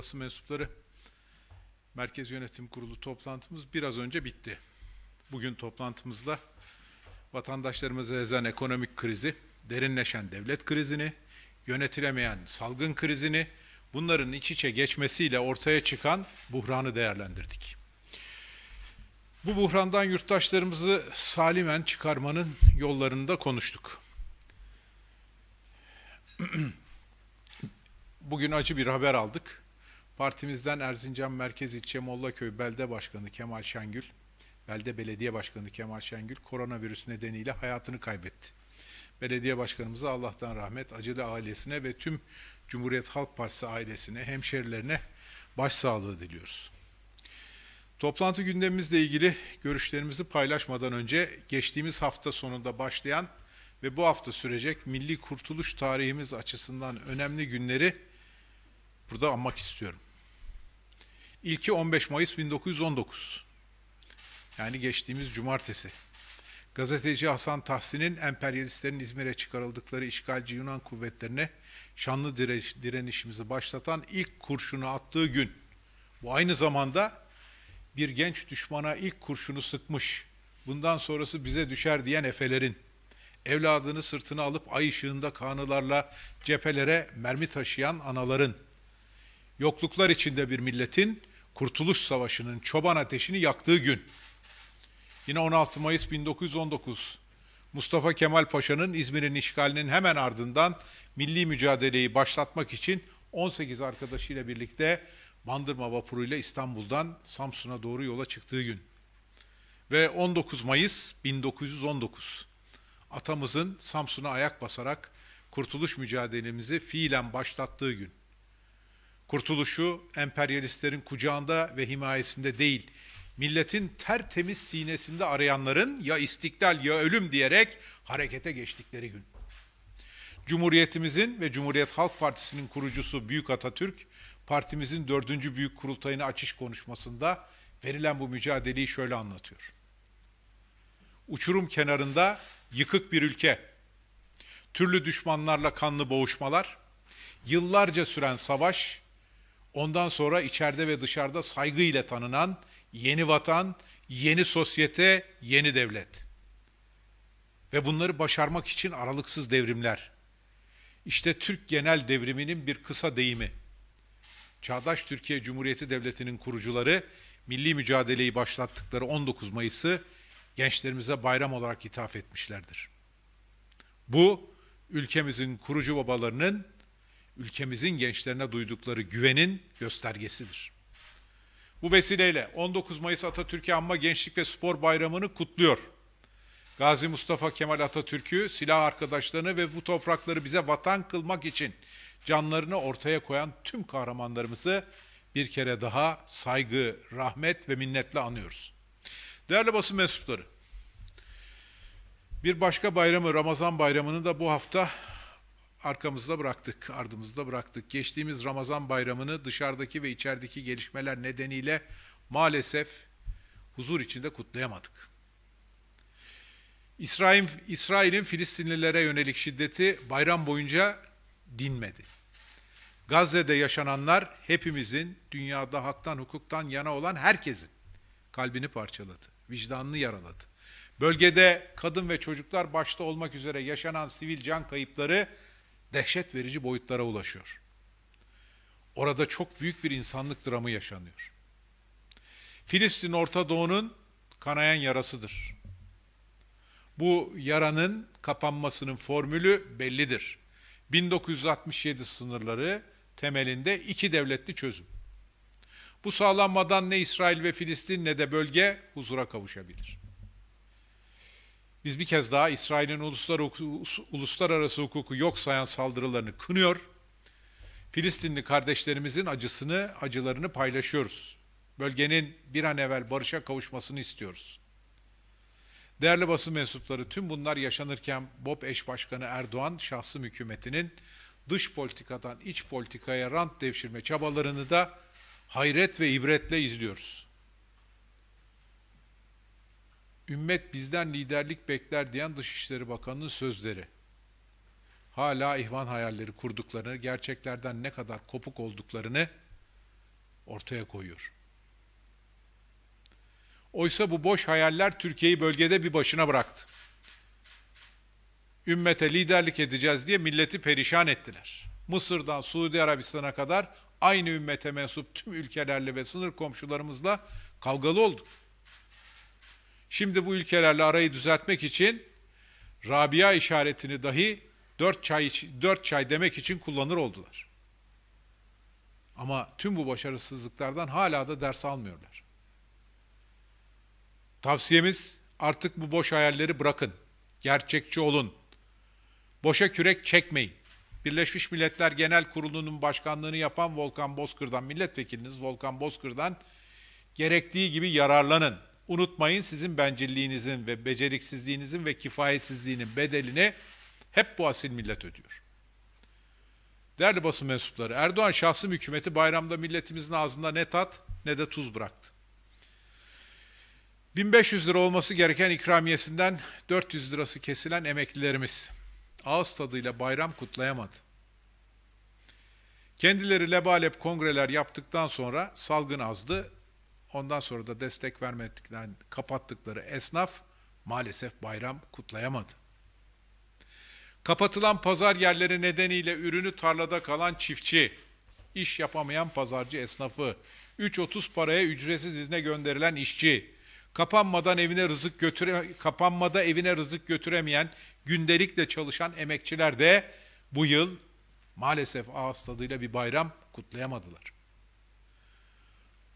basın mensupları Merkez Yönetim Kurulu toplantımız biraz önce bitti. Bugün toplantımızla vatandaşlarımıza ezen ekonomik krizi, derinleşen devlet krizini, yönetilemeyen salgın krizini, bunların iç içe geçmesiyle ortaya çıkan buhranı değerlendirdik. Bu buhrandan yurttaşlarımızı salimen çıkarmanın yollarında konuştuk. Bugün acı bir haber aldık. Partimizden Erzincan Merkez İlçe Mollaköy Belde Başkanı Kemal Şengül, Belde Belediye Başkanı Kemal Şengül koronavirüs nedeniyle hayatını kaybetti. Belediye Başkanımıza Allah'tan rahmet, acılı ailesine ve tüm Cumhuriyet Halk Partisi ailesine, hemşerilerine başsağlığı diliyoruz. Toplantı gündemimizle ilgili görüşlerimizi paylaşmadan önce geçtiğimiz hafta sonunda başlayan ve bu hafta sürecek milli kurtuluş tarihimiz açısından önemli günleri burada anmak istiyorum. İlki 15 Mayıs 1919. Yani geçtiğimiz cumartesi. Gazeteci Hasan Tahsin'in emperyalistlerin İzmir'e çıkarıldıkları işgalci Yunan kuvvetlerine şanlı direnişimizi başlatan ilk kurşunu attığı gün. Bu aynı zamanda bir genç düşmana ilk kurşunu sıkmış, bundan sonrası bize düşer diyen efelerin, evladını sırtına alıp ay ışığında kanılarla cephelere mermi taşıyan anaların, yokluklar içinde bir milletin, Kurtuluş Savaşı'nın çoban ateşini yaktığı gün. Yine 16 Mayıs 1919 Mustafa Kemal Paşa'nın İzmir'in işgalinin hemen ardından milli mücadeleyi başlatmak için 18 arkadaşıyla birlikte Bandırma vapuruyla İstanbul'dan Samsun'a doğru yola çıktığı gün. Ve 19 Mayıs 1919 atamızın Samsun'a ayak basarak kurtuluş mücadelemizi fiilen başlattığı gün. Kurtuluşu emperyalistlerin kucağında ve himayesinde değil, milletin tertemiz sinesinde arayanların ya istiklal ya ölüm diyerek harekete geçtikleri gün. Cumhuriyetimizin ve Cumhuriyet Halk Partisi'nin kurucusu Büyük Atatürk, partimizin dördüncü büyük kurultayını açış konuşmasında verilen bu mücadeleyi şöyle anlatıyor. Uçurum kenarında yıkık bir ülke, türlü düşmanlarla kanlı boğuşmalar, yıllarca süren savaş, Ondan sonra içeride ve dışarıda saygı ile tanınan yeni vatan, yeni sosyete, yeni devlet. Ve bunları başarmak için aralıksız devrimler. İşte Türk genel devriminin bir kısa deyimi. Çağdaş Türkiye Cumhuriyeti Devleti'nin kurucuları milli mücadeleyi başlattıkları 19 Mayıs'ı gençlerimize bayram olarak ithaf etmişlerdir. Bu ülkemizin kurucu babalarının ülkemizin gençlerine duydukları güvenin göstergesidir. Bu vesileyle 19 Mayıs Atatürk'ü anma Gençlik ve Spor Bayramı'nı kutluyor. Gazi Mustafa Kemal Atatürk'ü, silah arkadaşlarını ve bu toprakları bize vatan kılmak için canlarını ortaya koyan tüm kahramanlarımızı bir kere daha saygı, rahmet ve minnetle anıyoruz. Değerli basın mensupları, bir başka bayramı Ramazan bayramını da bu hafta arkamızda bıraktık, ardımızda bıraktık. Geçtiğimiz Ramazan bayramını dışarıdaki ve içerideki gelişmeler nedeniyle maalesef huzur içinde kutlayamadık. İsrail, İsrail'in Filistinlilere yönelik şiddeti bayram boyunca dinmedi. Gazze'de yaşananlar hepimizin, dünyada haktan hukuktan yana olan herkesin kalbini parçaladı, vicdanını yaraladı. Bölgede kadın ve çocuklar başta olmak üzere yaşanan sivil can kayıpları dehşet verici boyutlara ulaşıyor. Orada çok büyük bir insanlık dramı yaşanıyor. Filistin Orta Doğu'nun kanayan yarasıdır. Bu yaranın kapanmasının formülü bellidir. 1967 sınırları temelinde iki devletli çözüm. Bu sağlanmadan ne İsrail ve Filistin ne de bölge huzura kavuşabilir. Biz bir kez daha İsrail'in uluslararası hukuku yok sayan saldırılarını kınıyor. Filistinli kardeşlerimizin acısını, acılarını paylaşıyoruz. Bölgenin bir an evvel barışa kavuşmasını istiyoruz. Değerli basın mensupları, tüm bunlar yaşanırken BOP eş başkanı Erdoğan şahsım hükümetinin dış politikadan iç politikaya rant devşirme çabalarını da hayret ve ibretle izliyoruz. Ümmet bizden liderlik bekler diyen Dışişleri Bakanı'nın sözleri. Hala ihvan hayalleri kurduklarını, gerçeklerden ne kadar kopuk olduklarını ortaya koyuyor. Oysa bu boş hayaller Türkiye'yi bölgede bir başına bıraktı. Ümmete liderlik edeceğiz diye milleti perişan ettiler. Mısır'dan Suudi Arabistan'a kadar aynı ümmete mensup tüm ülkelerle ve sınır komşularımızla kavgalı olduk. Şimdi bu ülkelerle arayı düzeltmek için Rabia işaretini dahi dört çay, dört çay demek için kullanır oldular. Ama tüm bu başarısızlıklardan hala da ders almıyorlar. Tavsiyemiz artık bu boş hayalleri bırakın. Gerçekçi olun. Boşa kürek çekmeyin. Birleşmiş Milletler Genel Kurulu'nun başkanlığını yapan Volkan Bozkır'dan, milletvekiliniz Volkan Bozkır'dan gerektiği gibi yararlanın. Unutmayın sizin bencilliğinizin ve beceriksizliğinizin ve kifayetsizliğinin bedelini hep bu asil millet ödüyor. Değerli basın mensupları, Erdoğan şahsi hükümeti bayramda milletimizin ağzında ne tat ne de tuz bıraktı. 1500 lira olması gereken ikramiyesinden 400 lirası kesilen emeklilerimiz ağız tadıyla bayram kutlayamadı. Kendileri lebalep kongreler yaptıktan sonra salgın azdı, Ondan sonra da destek vermedikten kapattıkları esnaf maalesef bayram kutlayamadı. Kapatılan pazar yerleri nedeniyle ürünü tarlada kalan çiftçi, iş yapamayan pazarcı esnafı, 3.30 paraya ücretsiz izne gönderilen işçi, kapanmadan evine rızık götüre kapanmada evine rızık götüremeyen gündelikle çalışan emekçiler de bu yıl maalesef ağız tadıyla bir bayram kutlayamadılar.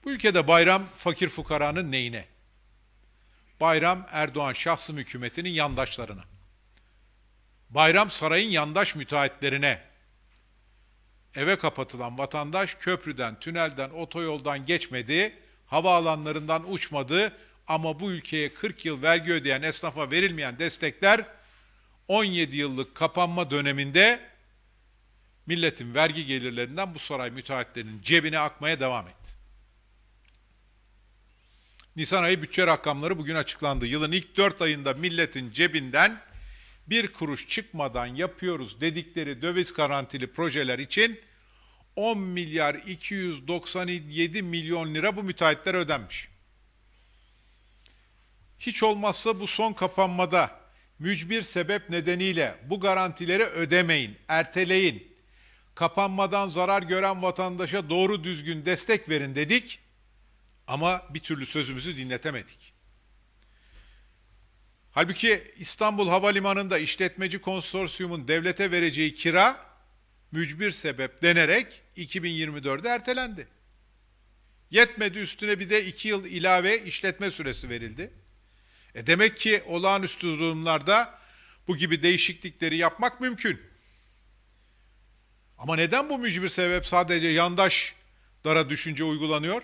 Bu ülkede bayram fakir fukaranın neyine? Bayram Erdoğan şahsım hükümetinin yandaşlarına. Bayram sarayın yandaş müteahhitlerine. Eve kapatılan vatandaş köprüden, tünelden, otoyoldan geçmedi, havaalanlarından uçmadı ama bu ülkeye 40 yıl vergi ödeyen esnafa verilmeyen destekler 17 yıllık kapanma döneminde milletin vergi gelirlerinden bu saray müteahhitlerinin cebine akmaya devam etti. Nisan ayı bütçe rakamları bugün açıklandı. Yılın ilk 4 ayında milletin cebinden bir kuruş çıkmadan yapıyoruz dedikleri döviz garantili projeler için 10 milyar 297 milyon lira bu müteahhitlere ödenmiş. Hiç olmazsa bu son kapanmada mücbir sebep nedeniyle bu garantileri ödemeyin, erteleyin. Kapanmadan zarar gören vatandaşa doğru düzgün destek verin dedik. Ama bir türlü sözümüzü dinletemedik. Halbuki İstanbul Havalimanı'nda işletmeci konsorsiyumun devlete vereceği kira mücbir sebep denerek 2024'e ertelendi. Yetmedi üstüne bir de iki yıl ilave işletme süresi verildi. E demek ki olağanüstü durumlarda bu gibi değişiklikleri yapmak mümkün. Ama neden bu mücbir sebep sadece yandaş dara düşünce uygulanıyor?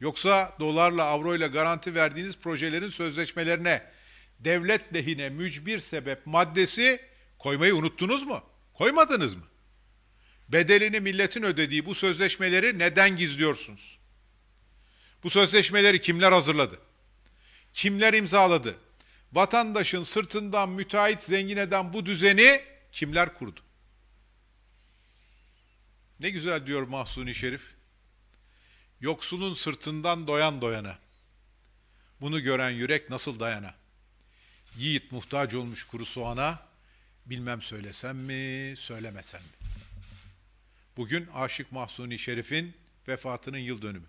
Yoksa dolarla, avroyla garanti verdiğiniz projelerin sözleşmelerine devlet lehine mücbir sebep maddesi koymayı unuttunuz mu? Koymadınız mı? Bedelini milletin ödediği bu sözleşmeleri neden gizliyorsunuz? Bu sözleşmeleri kimler hazırladı? Kimler imzaladı? Vatandaşın sırtından müteahhit zengin eden bu düzeni kimler kurdu? Ne güzel diyor Mahsuni Şerif. Yoksulun sırtından doyan doyana. Bunu gören yürek nasıl dayana? Yiğit muhtaç olmuş kuru soğana, bilmem söylesem mi, söylemesem mi? Bugün Aşık Mahsuni Şerif'in vefatının yıl dönümü.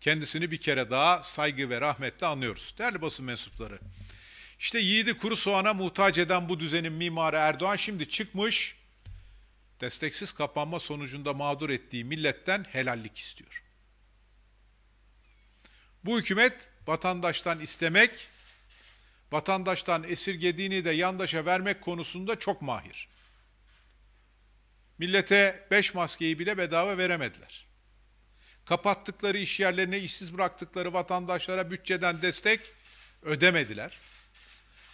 Kendisini bir kere daha saygı ve rahmetle anlıyoruz. Değerli basın mensupları. İşte yiğidi kuru soğana muhtaç eden bu düzenin mimarı Erdoğan şimdi çıkmış, desteksiz kapanma sonucunda mağdur ettiği milletten helallik istiyor. Bu hükümet vatandaştan istemek, vatandaştan esirgediğini de yandaşa vermek konusunda çok mahir. Millete beş maskeyi bile bedava veremediler. Kapattıkları iş yerlerine işsiz bıraktıkları vatandaşlara bütçeden destek ödemediler.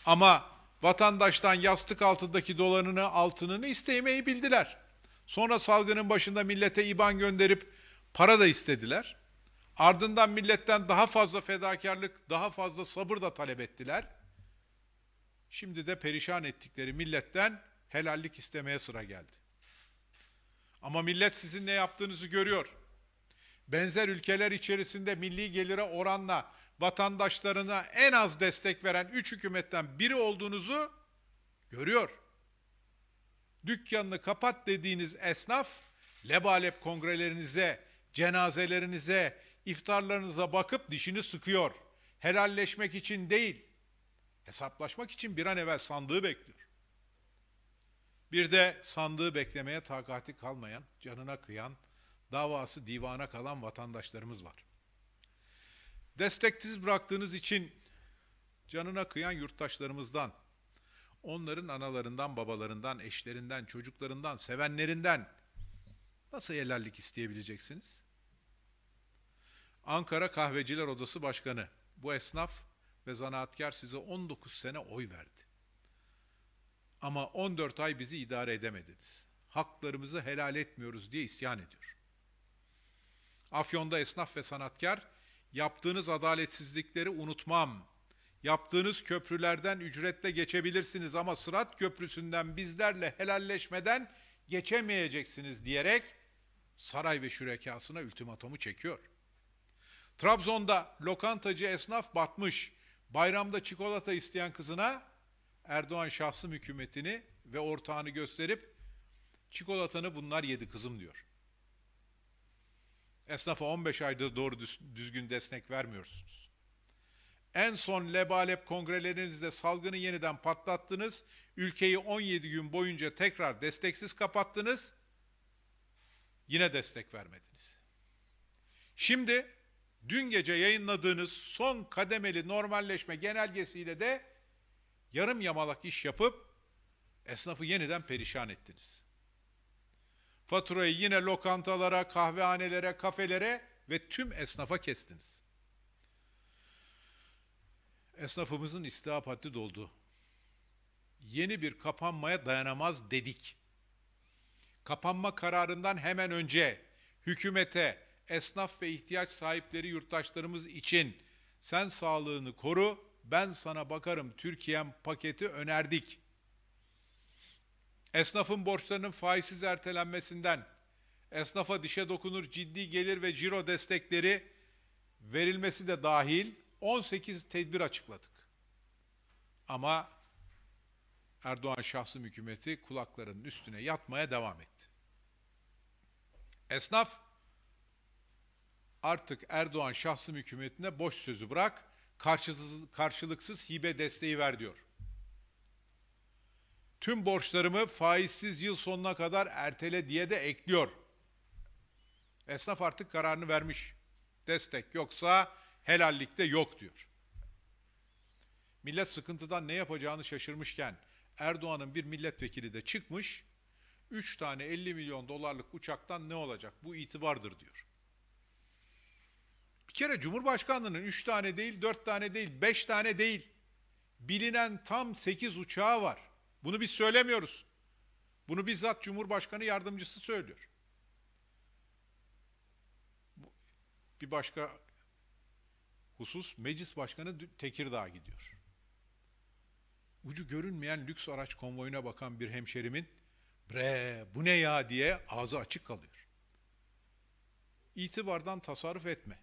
Ama vatandaştan yastık altındaki dolarını, altınını istemeyi bildiler. Sonra salgının başında millete IBAN gönderip para da istediler. Ardından milletten daha fazla fedakarlık, daha fazla sabır da talep ettiler. Şimdi de perişan ettikleri milletten helallik istemeye sıra geldi. Ama millet sizin ne yaptığınızı görüyor. Benzer ülkeler içerisinde milli gelire oranla vatandaşlarına en az destek veren üç hükümetten biri olduğunuzu görüyor. Dükkanını kapat dediğiniz esnaf lebalep kongrelerinize, cenazelerinize, iftarlarınıza bakıp dişini sıkıyor. Helalleşmek için değil, hesaplaşmak için bir an evvel sandığı bekliyor. Bir de sandığı beklemeye takati kalmayan, canına kıyan, davası divana kalan vatandaşlarımız var. Desteksiz bıraktığınız için canına kıyan yurttaşlarımızdan, onların analarından, babalarından, eşlerinden, çocuklarından, sevenlerinden nasıl helallik isteyebileceksiniz? Ankara Kahveciler Odası Başkanı. Bu esnaf ve zanaatkar size 19 sene oy verdi. Ama 14 ay bizi idare edemediniz. Haklarımızı helal etmiyoruz diye isyan ediyor. Afyon'da esnaf ve sanatkar, yaptığınız adaletsizlikleri unutmam. Yaptığınız köprülerden ücretle geçebilirsiniz ama Sırat Köprüsü'nden bizlerle helalleşmeden geçemeyeceksiniz diyerek saray ve şürekasına ultimatomu çekiyor. Trabzon'da lokantacı esnaf batmış. Bayramda çikolata isteyen kızına Erdoğan şahsım hükümetini ve ortağını gösterip çikolatanı bunlar yedi kızım diyor. Esnafa 15 ayda doğru düzgün destek vermiyorsunuz. En son lebalep kongrelerinizde salgını yeniden patlattınız. Ülkeyi 17 gün boyunca tekrar desteksiz kapattınız. Yine destek vermediniz. Şimdi dün gece yayınladığınız son kademeli normalleşme genelgesiyle de yarım yamalak iş yapıp esnafı yeniden perişan ettiniz. Faturayı yine lokantalara, kahvehanelere, kafelere ve tüm esnafa kestiniz. Esnafımızın istihap haddi doldu. Yeni bir kapanmaya dayanamaz dedik. Kapanma kararından hemen önce hükümete, esnaf ve ihtiyaç sahipleri yurttaşlarımız için sen sağlığını koru, ben sana bakarım Türkiye'm paketi önerdik. Esnafın borçlarının faizsiz ertelenmesinden, esnafa dişe dokunur ciddi gelir ve ciro destekleri verilmesi de dahil 18 tedbir açıkladık. Ama Erdoğan şahsım hükümeti kulaklarının üstüne yatmaya devam etti. Esnaf artık Erdoğan şahsım hükümetine boş sözü bırak, karşısız, karşılıksız hibe desteği ver diyor. Tüm borçlarımı faizsiz yıl sonuna kadar ertele diye de ekliyor. Esnaf artık kararını vermiş. Destek yoksa helallik de yok diyor. Millet sıkıntıdan ne yapacağını şaşırmışken Erdoğan'ın bir milletvekili de çıkmış, 3 tane 50 milyon dolarlık uçaktan ne olacak? Bu itibardır diyor. Bir kere Cumhurbaşkanlığının 3 tane değil, 4 tane değil, 5 tane değil. Bilinen tam 8 uçağı var. Bunu biz söylemiyoruz. Bunu bizzat Cumhurbaşkanı yardımcısı söylüyor. Bir başka husus meclis başkanı Tekirdağ'a gidiyor. Ucu görünmeyen lüks araç konvoyuna bakan bir hemşerimin bre bu ne ya diye ağzı açık kalıyor. İtibardan tasarruf etme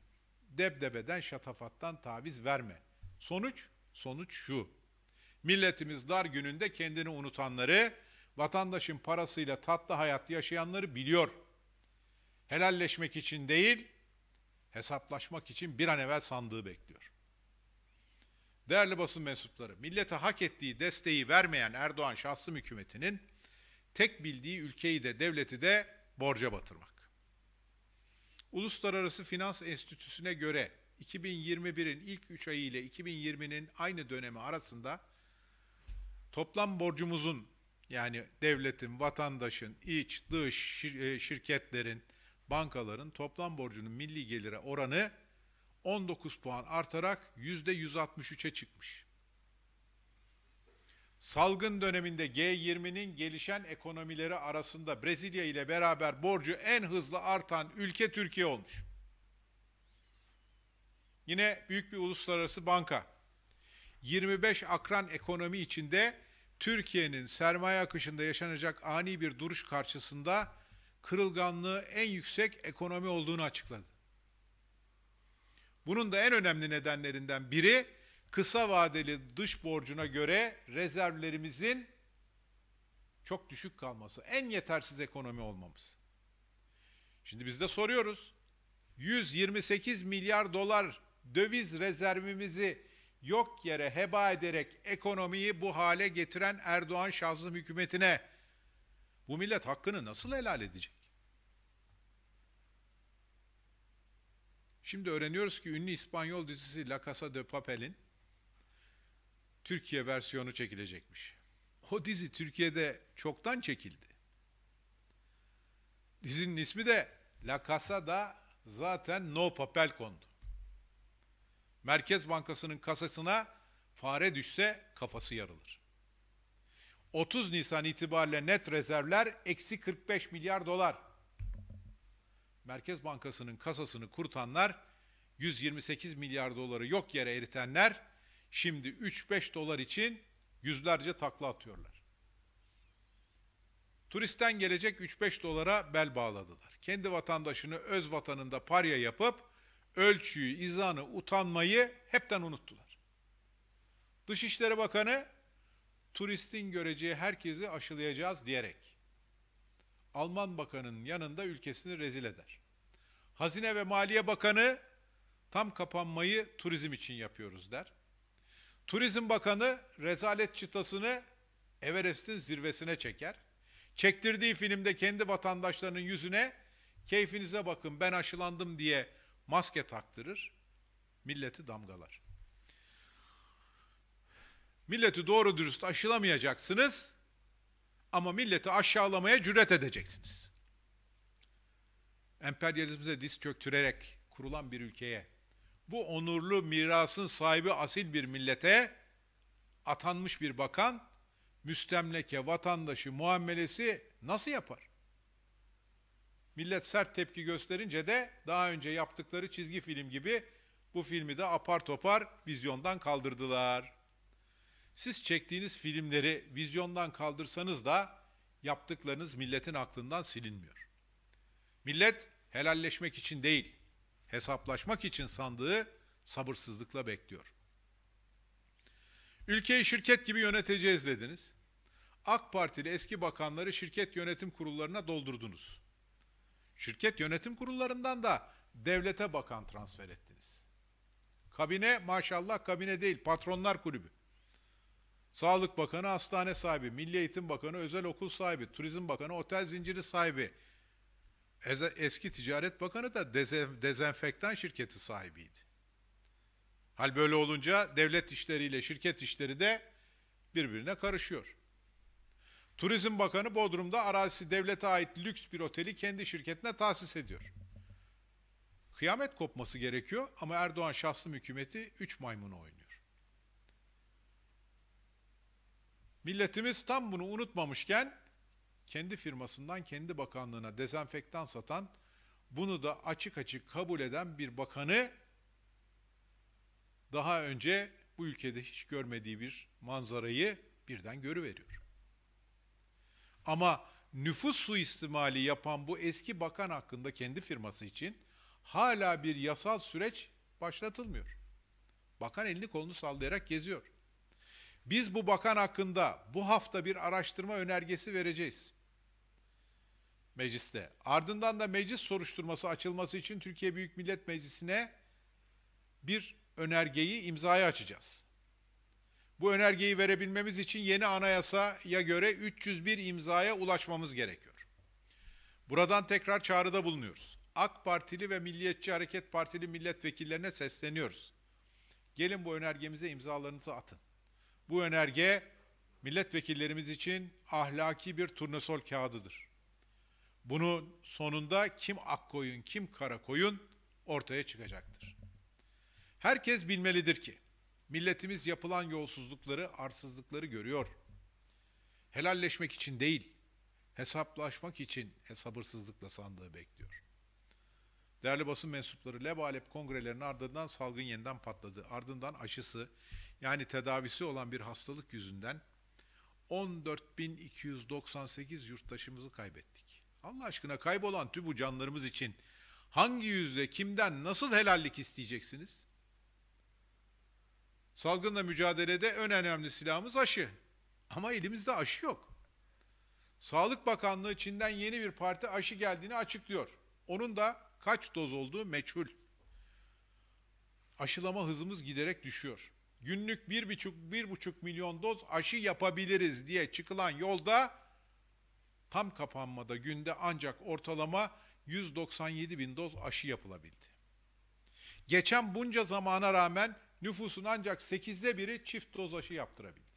debdebeden, şatafattan taviz verme. Sonuç? Sonuç şu. Milletimiz dar gününde kendini unutanları, vatandaşın parasıyla tatlı hayat yaşayanları biliyor. Helalleşmek için değil, hesaplaşmak için bir an evvel sandığı bekliyor. Değerli basın mensupları, millete hak ettiği desteği vermeyen Erdoğan şahsım hükümetinin tek bildiği ülkeyi de devleti de borca batırmak. Uluslararası Finans Enstitüsü'ne göre 2021'in ilk 3 ayı ile 2020'nin aynı dönemi arasında toplam borcumuzun yani devletin, vatandaşın, iç, dış, e, şirketlerin, bankaların toplam borcunun milli gelire oranı 19 puan artarak %163'e çıkmış. Salgın döneminde G20'nin gelişen ekonomileri arasında Brezilya ile beraber borcu en hızlı artan ülke Türkiye olmuş. Yine büyük bir uluslararası banka. 25 akran ekonomi içinde Türkiye'nin sermaye akışında yaşanacak ani bir duruş karşısında kırılganlığı en yüksek ekonomi olduğunu açıkladı. Bunun da en önemli nedenlerinden biri kısa vadeli dış borcuna göre rezervlerimizin çok düşük kalması, en yetersiz ekonomi olmamız. Şimdi biz de soruyoruz. 128 milyar dolar döviz rezervimizi yok yere heba ederek ekonomiyi bu hale getiren Erdoğan şahsım hükümetine bu millet hakkını nasıl helal edecek? Şimdi öğreniyoruz ki ünlü İspanyol dizisi La Casa de Papel'in Türkiye versiyonu çekilecekmiş. O dizi Türkiye'de çoktan çekildi. Dizinin ismi de La da zaten No Papel kondu. Merkez Bankası'nın kasasına fare düşse kafası yarılır. 30 Nisan itibariyle net rezervler eksi 45 milyar dolar. Merkez Bankası'nın kasasını kurtanlar, 128 milyar doları yok yere eritenler Şimdi 3-5 dolar için yüzlerce takla atıyorlar. Turistten gelecek 3-5 dolara bel bağladılar. Kendi vatandaşını öz vatanında parya yapıp ölçüyü, izanı, utanmayı hepten unuttular. Dışişleri Bakanı turistin göreceği herkesi aşılayacağız diyerek Alman bakanının yanında ülkesini rezil eder. Hazine ve Maliye Bakanı tam kapanmayı turizm için yapıyoruz der. Turizm Bakanı rezalet çıtasını Everest'in zirvesine çeker. Çektirdiği filmde kendi vatandaşlarının yüzüne keyfinize bakın ben aşılandım diye maske taktırır. Milleti damgalar. Milleti doğru dürüst aşılamayacaksınız ama milleti aşağılamaya cüret edeceksiniz. Emperyalizmize diz çöktürerek kurulan bir ülkeye bu onurlu mirasın sahibi asil bir millete atanmış bir bakan müstemleke vatandaşı muamelesi nasıl yapar? Millet sert tepki gösterince de daha önce yaptıkları çizgi film gibi bu filmi de apar topar vizyondan kaldırdılar. Siz çektiğiniz filmleri vizyondan kaldırsanız da yaptıklarınız milletin aklından silinmiyor. Millet helalleşmek için değil, hesaplaşmak için sandığı sabırsızlıkla bekliyor. Ülkeyi şirket gibi yöneteceğiz dediniz. AK Partili eski bakanları şirket yönetim kurullarına doldurdunuz. Şirket yönetim kurullarından da devlete bakan transfer ettiniz. Kabine maşallah kabine değil patronlar kulübü. Sağlık Bakanı, hastane sahibi, Milli Eğitim Bakanı, özel okul sahibi, Turizm Bakanı, otel zinciri sahibi, eski Ticaret Bakanı da dezenfektan şirketi sahibiydi. Hal böyle olunca devlet işleriyle şirket işleri de birbirine karışıyor. Turizm Bakanı Bodrum'da arazisi devlete ait lüks bir oteli kendi şirketine tahsis ediyor. Kıyamet kopması gerekiyor ama Erdoğan şahsım hükümeti 3 maymunu oynuyor. Milletimiz tam bunu unutmamışken kendi firmasından kendi bakanlığına dezenfektan satan, bunu da açık açık kabul eden bir bakanı daha önce bu ülkede hiç görmediği bir manzarayı birden görüveriyor. Ama nüfus suistimali yapan bu eski bakan hakkında kendi firması için hala bir yasal süreç başlatılmıyor. Bakan elini kolunu sallayarak geziyor. Biz bu bakan hakkında bu hafta bir araştırma önergesi vereceğiz mecliste. Ardından da meclis soruşturması açılması için Türkiye Büyük Millet Meclisi'ne bir önergeyi imzaya açacağız. Bu önergeyi verebilmemiz için yeni anayasaya göre 301 imzaya ulaşmamız gerekiyor. Buradan tekrar çağrıda bulunuyoruz. AK Partili ve Milliyetçi Hareket Partili milletvekillerine sesleniyoruz. Gelin bu önergemize imzalarınızı atın. Bu önerge milletvekillerimiz için ahlaki bir turnesol kağıdıdır. Bunu sonunda kim ak koyun, kim kara koyun ortaya çıkacaktır. Herkes bilmelidir ki milletimiz yapılan yolsuzlukları, arsızlıkları görüyor. Helalleşmek için değil, hesaplaşmak için hesabırsızlıkla sandığı bekliyor. Değerli basın mensupları lebalep kongrelerinin ardından salgın yeniden patladı. Ardından aşısı yani tedavisi olan bir hastalık yüzünden 14.298 yurttaşımızı kaybettik. Allah aşkına kaybolan tüm bu canlarımız için hangi yüzde kimden, nasıl helallik isteyeceksiniz? Salgınla mücadelede en önemli silahımız aşı. Ama elimizde aşı yok. Sağlık Bakanlığı Çin'den yeni bir parti aşı geldiğini açıklıyor. Onun da kaç doz olduğu meçhul. Aşılama hızımız giderek düşüyor. Günlük bir buçuk bir buçuk milyon doz aşı yapabiliriz diye çıkılan yolda tam kapanmada günde ancak ortalama 197 bin doz aşı yapılabildi. Geçen bunca zamana rağmen nüfusun ancak 8'de biri çift doz aşı yaptırabildi.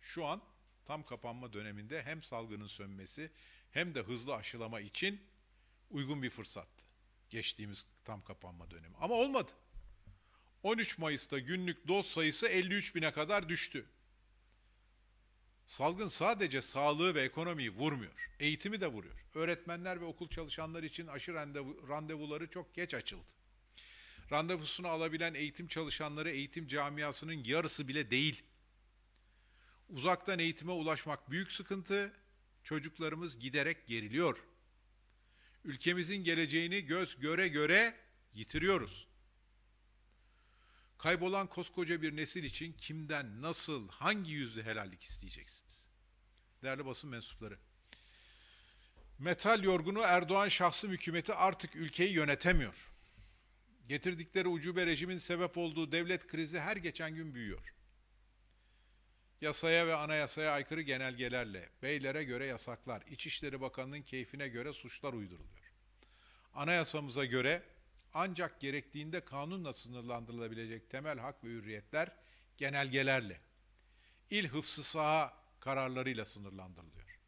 Şu an tam kapanma döneminde hem salgının sönmesi hem de hızlı aşılama için uygun bir fırsattı. Geçtiğimiz tam kapanma dönemi. Ama olmadı. 13 Mayıs'ta günlük doz sayısı 53 bine kadar düştü. Salgın sadece sağlığı ve ekonomiyi vurmuyor. Eğitimi de vuruyor. Öğretmenler ve okul çalışanları için aşı randevuları çok geç açıldı. Randevusunu alabilen eğitim çalışanları eğitim camiasının yarısı bile değil. Uzaktan eğitime ulaşmak büyük sıkıntı. Çocuklarımız giderek geriliyor. Ülkemizin geleceğini göz göre göre yitiriyoruz. Kaybolan koskoca bir nesil için kimden, nasıl, hangi yüzü helallik isteyeceksiniz? Değerli basın mensupları. Metal yorgunu Erdoğan şahsı hükümeti artık ülkeyi yönetemiyor. Getirdikleri ucube rejimin sebep olduğu devlet krizi her geçen gün büyüyor. Yasaya ve anayasaya aykırı genelgelerle, beylere göre yasaklar, İçişleri Bakanı'nın keyfine göre suçlar uyduruluyor. Anayasamıza göre ancak gerektiğinde kanunla sınırlandırılabilecek temel hak ve hürriyetler genelgelerle, il hıfzı saha kararlarıyla sınırlandırılıyor.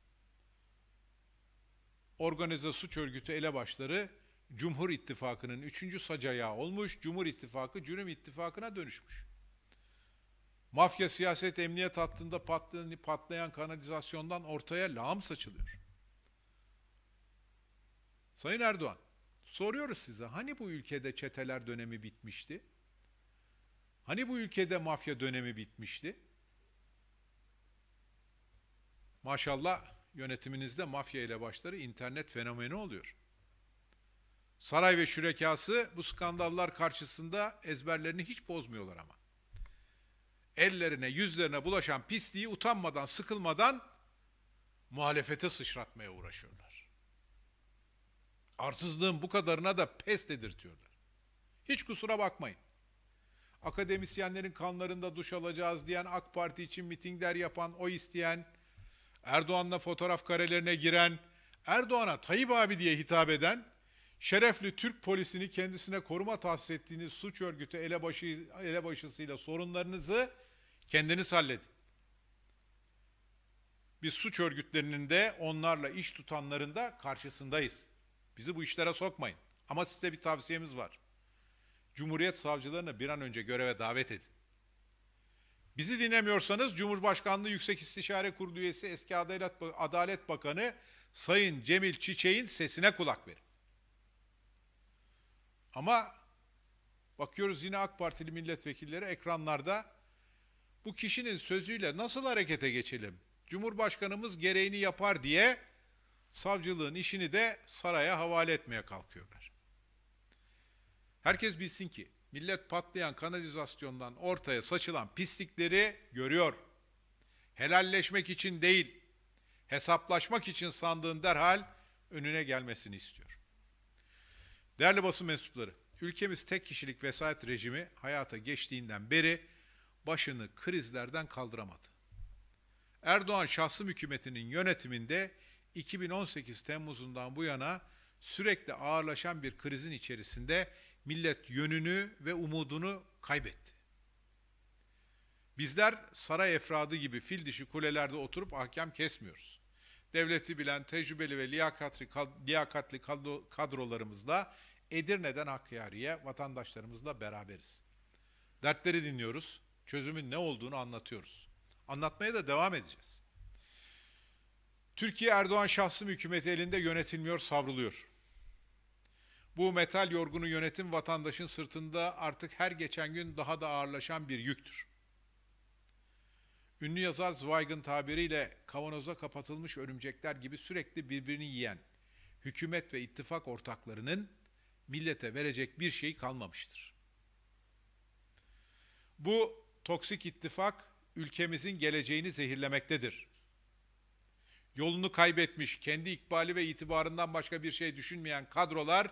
Organize suç örgütü elebaşları Cumhur İttifakı'nın üçüncü sacayağı olmuş, Cumhur İttifakı Cürüm İttifakı'na dönüşmüş. Mafya siyaset emniyet hattında patlayan kanalizasyondan ortaya lağım saçılıyor. Sayın Erdoğan, Soruyoruz size hani bu ülkede çeteler dönemi bitmişti? Hani bu ülkede mafya dönemi bitmişti? Maşallah yönetiminizde mafya ile başları internet fenomeni oluyor. Saray ve şürekası bu skandallar karşısında ezberlerini hiç bozmuyorlar ama. Ellerine yüzlerine bulaşan pisliği utanmadan sıkılmadan muhalefete sıçratmaya uğraşıyorlar. Arsızlığın bu kadarına da pes dedirtiyorlar. Hiç kusura bakmayın. Akademisyenlerin kanlarında duş alacağız diyen, AK Parti için mitingler yapan, o isteyen, Erdoğan'la fotoğraf karelerine giren, Erdoğan'a Tayyip abi diye hitap eden, şerefli Türk polisini kendisine koruma tahsis ettiğiniz suç örgütü elebaşı, elebaşısıyla sorunlarınızı kendiniz halledin. Biz suç örgütlerinin de onlarla iş tutanların da karşısındayız. Bizi bu işlere sokmayın. Ama size bir tavsiyemiz var. Cumhuriyet savcılarını bir an önce göreve davet edin. Bizi dinlemiyorsanız Cumhurbaşkanlığı Yüksek İstişare Kurulu üyesi eski Adalet, Adalet Bakanı Sayın Cemil Çiçek'in sesine kulak verin. Ama bakıyoruz yine AK Partili milletvekilleri ekranlarda bu kişinin sözüyle nasıl harekete geçelim? Cumhurbaşkanımız gereğini yapar diye savcılığın işini de saraya havale etmeye kalkıyorlar. Herkes bilsin ki millet patlayan kanalizasyondan ortaya saçılan pislikleri görüyor. Helalleşmek için değil, hesaplaşmak için sandığın derhal önüne gelmesini istiyor. Değerli basın mensupları, ülkemiz tek kişilik vesayet rejimi hayata geçtiğinden beri başını krizlerden kaldıramadı. Erdoğan şahsım hükümetinin yönetiminde 2018 Temmuz'undan bu yana sürekli ağırlaşan bir krizin içerisinde millet yönünü ve umudunu kaybetti. Bizler saray efradı gibi fil dişi kulelerde oturup ahkam kesmiyoruz. Devleti bilen tecrübeli ve liyakatli, liyakatli kadrolarımızla Edirne'den Hakkari'ye vatandaşlarımızla beraberiz. Dertleri dinliyoruz, çözümün ne olduğunu anlatıyoruz. Anlatmaya da devam edeceğiz. Türkiye Erdoğan şahsım hükümeti elinde yönetilmiyor, savruluyor. Bu metal yorgunu yönetim vatandaşın sırtında artık her geçen gün daha da ağırlaşan bir yüktür. Ünlü yazar Zweig'ın tabiriyle kavanoza kapatılmış örümcekler gibi sürekli birbirini yiyen hükümet ve ittifak ortaklarının millete verecek bir şey kalmamıştır. Bu toksik ittifak ülkemizin geleceğini zehirlemektedir.'' yolunu kaybetmiş, kendi ikbali ve itibarından başka bir şey düşünmeyen kadrolar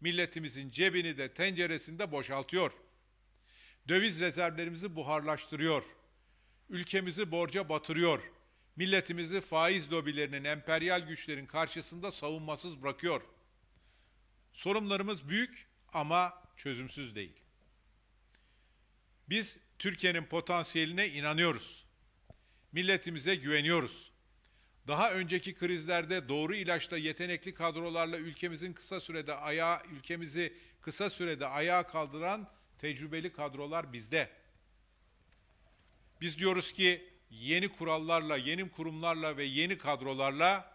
milletimizin cebini de tenceresinde boşaltıyor. Döviz rezervlerimizi buharlaştırıyor. Ülkemizi borca batırıyor. Milletimizi faiz lobilerinin, emperyal güçlerin karşısında savunmasız bırakıyor. Sorunlarımız büyük ama çözümsüz değil. Biz Türkiye'nin potansiyeline inanıyoruz. Milletimize güveniyoruz. Daha önceki krizlerde doğru ilaçla yetenekli kadrolarla ülkemizin kısa sürede ayağa ülkemizi kısa sürede ayağa kaldıran tecrübeli kadrolar bizde. Biz diyoruz ki yeni kurallarla, yeni kurumlarla ve yeni kadrolarla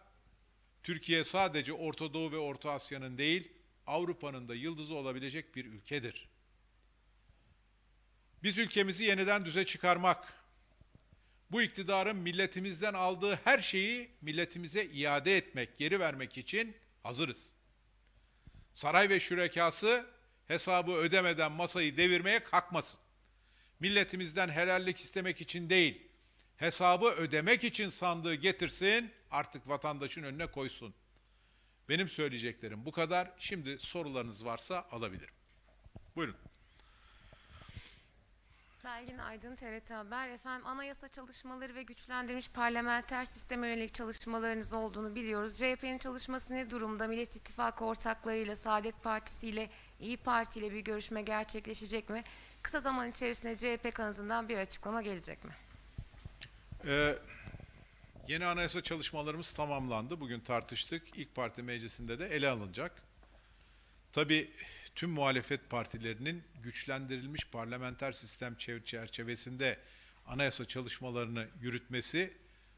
Türkiye sadece Orta Doğu ve Orta Asya'nın değil, Avrupa'nın da yıldızı olabilecek bir ülkedir. Biz ülkemizi yeniden düze çıkarmak, bu iktidarın milletimizden aldığı her şeyi milletimize iade etmek, geri vermek için hazırız. Saray ve şürekası hesabı ödemeden masayı devirmeye kalkmasın. Milletimizden helallik istemek için değil, hesabı ödemek için sandığı getirsin, artık vatandaşın önüne koysun. Benim söyleyeceklerim bu kadar. Şimdi sorularınız varsa alabilirim. Buyurun. Belgin Aydın, TRT Haber. Efendim anayasa çalışmaları ve güçlendirilmiş parlamenter sisteme yönelik çalışmalarınız olduğunu biliyoruz. CHP'nin çalışması ne durumda? Millet İttifakı ortaklarıyla, Saadet Partisi ile, İyi Parti ile bir görüşme gerçekleşecek mi? Kısa zaman içerisinde CHP kanadından bir açıklama gelecek mi? Ee, yeni anayasa çalışmalarımız tamamlandı. Bugün tartıştık. İlk Parti meclisinde de ele alınacak. Tabii tüm muhalefet partilerinin güçlendirilmiş parlamenter sistem çerçevesinde anayasa çalışmalarını yürütmesi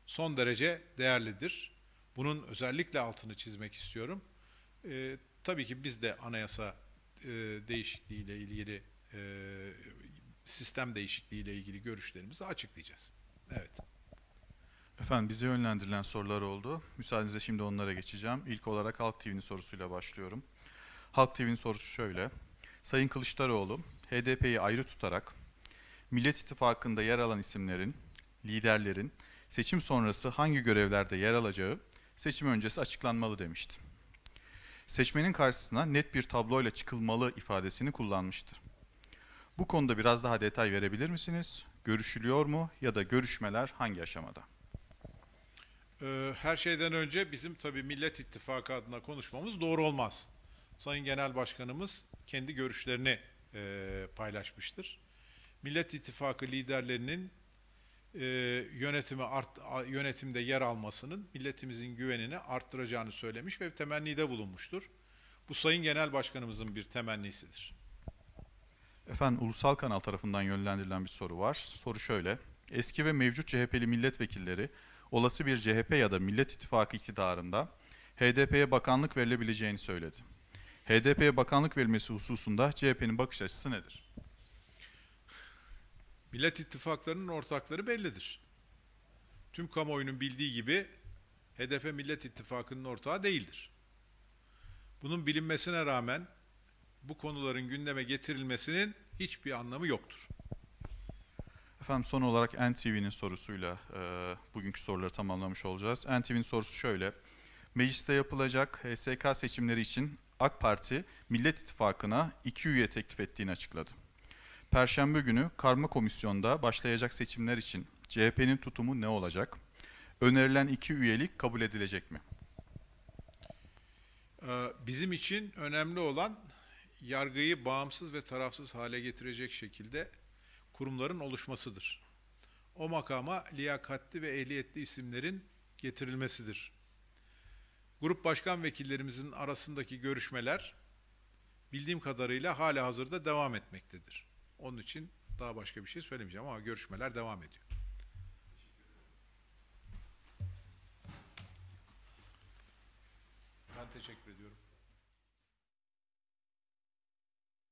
son derece değerlidir. Bunun özellikle altını çizmek istiyorum. E, tabii ki biz de anayasa e, değişikliği ile ilgili e, sistem değişikliği ile ilgili görüşlerimizi açıklayacağız. Evet. Efendim bize yönlendirilen sorular oldu. Müsaadenizle şimdi onlara geçeceğim. İlk olarak Halk TV'nin sorusuyla başlıyorum. Halk TV'nin sorusu şöyle. Sayın Kılıçdaroğlu, HDP'yi ayrı tutarak Millet İttifakı'nda yer alan isimlerin, liderlerin seçim sonrası hangi görevlerde yer alacağı seçim öncesi açıklanmalı demişti. Seçmenin karşısına net bir tabloyla çıkılmalı ifadesini kullanmıştır. Bu konuda biraz daha detay verebilir misiniz? Görüşülüyor mu ya da görüşmeler hangi aşamada? Ee, her şeyden önce bizim tabii Millet İttifakı adına konuşmamız doğru olmaz. Sayın Genel Başkanımız kendi görüşlerini e, paylaşmıştır. Millet İttifakı liderlerinin e, yönetime art, yönetimde yer almasının milletimizin güvenini arttıracağını söylemiş ve temennide bulunmuştur. Bu Sayın Genel Başkanımızın bir temennisidir. Efendim ulusal kanal tarafından yönlendirilen bir soru var. Soru şöyle. Eski ve mevcut CHP'li milletvekilleri olası bir CHP ya da Millet İttifakı iktidarında HDP'ye bakanlık verilebileceğini söyledi. HDP'ye bakanlık verilmesi hususunda CHP'nin bakış açısı nedir? Millet İttifaklarının ortakları bellidir. Tüm kamuoyunun bildiği gibi HDP Millet İttifakı'nın ortağı değildir. Bunun bilinmesine rağmen bu konuların gündeme getirilmesinin hiçbir anlamı yoktur. Efendim son olarak NTV'nin sorusuyla e, bugünkü soruları tamamlamış olacağız. NTV'nin sorusu şöyle. Mecliste yapılacak HSK seçimleri için AK Parti Millet İttifakı'na iki üye teklif ettiğini açıkladı. Perşembe günü karma komisyonda başlayacak seçimler için CHP'nin tutumu ne olacak? Önerilen iki üyelik kabul edilecek mi? Ee, bizim için önemli olan yargıyı bağımsız ve tarafsız hale getirecek şekilde kurumların oluşmasıdır. O makama liyakatli ve ehliyetli isimlerin getirilmesidir. Grup başkan vekillerimizin arasındaki görüşmeler bildiğim kadarıyla hala hazırda devam etmektedir. Onun için daha başka bir şey söylemeyeceğim ama görüşmeler devam ediyor.